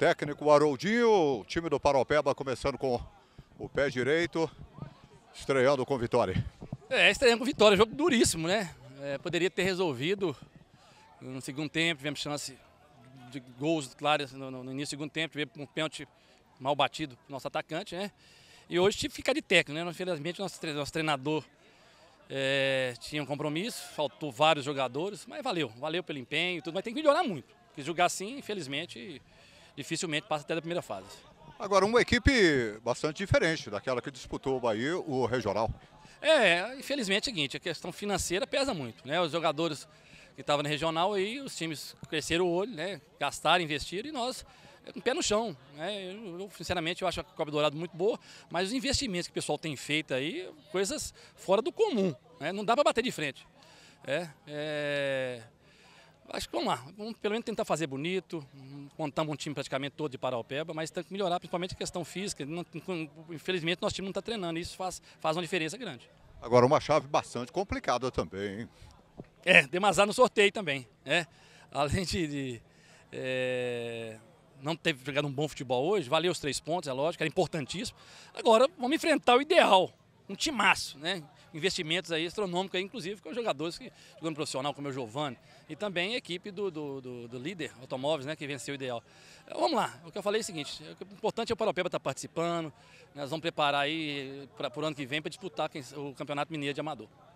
Técnico Haroldinho, time do Paropeba começando com o pé direito, estreando com vitória. É, estreando com vitória, jogo duríssimo, né? É, poderia ter resolvido no segundo tempo, tivemos chance de gols claras no, no, início do segundo tempo, tivemos um pênalti mal batido pro nosso atacante, né? E hoje tive que ficar de técnico, né? Infelizmente, nosso, nosso treinador é, tinha um compromisso, faltou vários jogadores, mas valeu, valeu pelo empenho e tudo, mas tem que melhorar muito. Porque jogar assim, infelizmente, dificilmente passa até da primeira fase. Agora, uma equipe bastante diferente daquela que disputou o Bahia, o Regional. É, infelizmente é o seguinte, a questão financeira pesa muito, né? Os jogadores que estavam na Regional aí, os times cresceram o olho, né? Gastaram, investiram e nós é, um pé no chão. Né? Eu, sinceramente, eu acho a Copa Dourado muito boa, mas os investimentos que o pessoal tem feito aí, coisas fora do comum. Né? Não dá para bater de frente. É, é... Acho que vamos lá, vamos pelo menos tentar fazer bonito. Contamos um time praticamente todo de Paraupeba, mas tem que melhorar principalmente a questão física. infelizmente, nosso time não está treinando e isso faz, faz uma diferença grande. Agora, uma chave bastante complicada também. Hein? É, deu no sorteio também. Né? Além de, de é, não ter jogado um bom futebol hoje, valeu os três pontos, é lógico, era importantíssimo. Agora, vamos enfrentar o ideal, um timaço, né? investimentos aí astronômicos, aí, inclusive com jogadores que jogando profissional, como é o Giovanni, e também a equipe do, do, do, do líder automóveis, né, que venceu o ideal. É, vamos lá, o que eu falei é o seguinte, é o importante é o Paropeba estar tá participando, nós vamos preparar aí para o ano que vem para disputar o Campeonato Mineiro de Amador.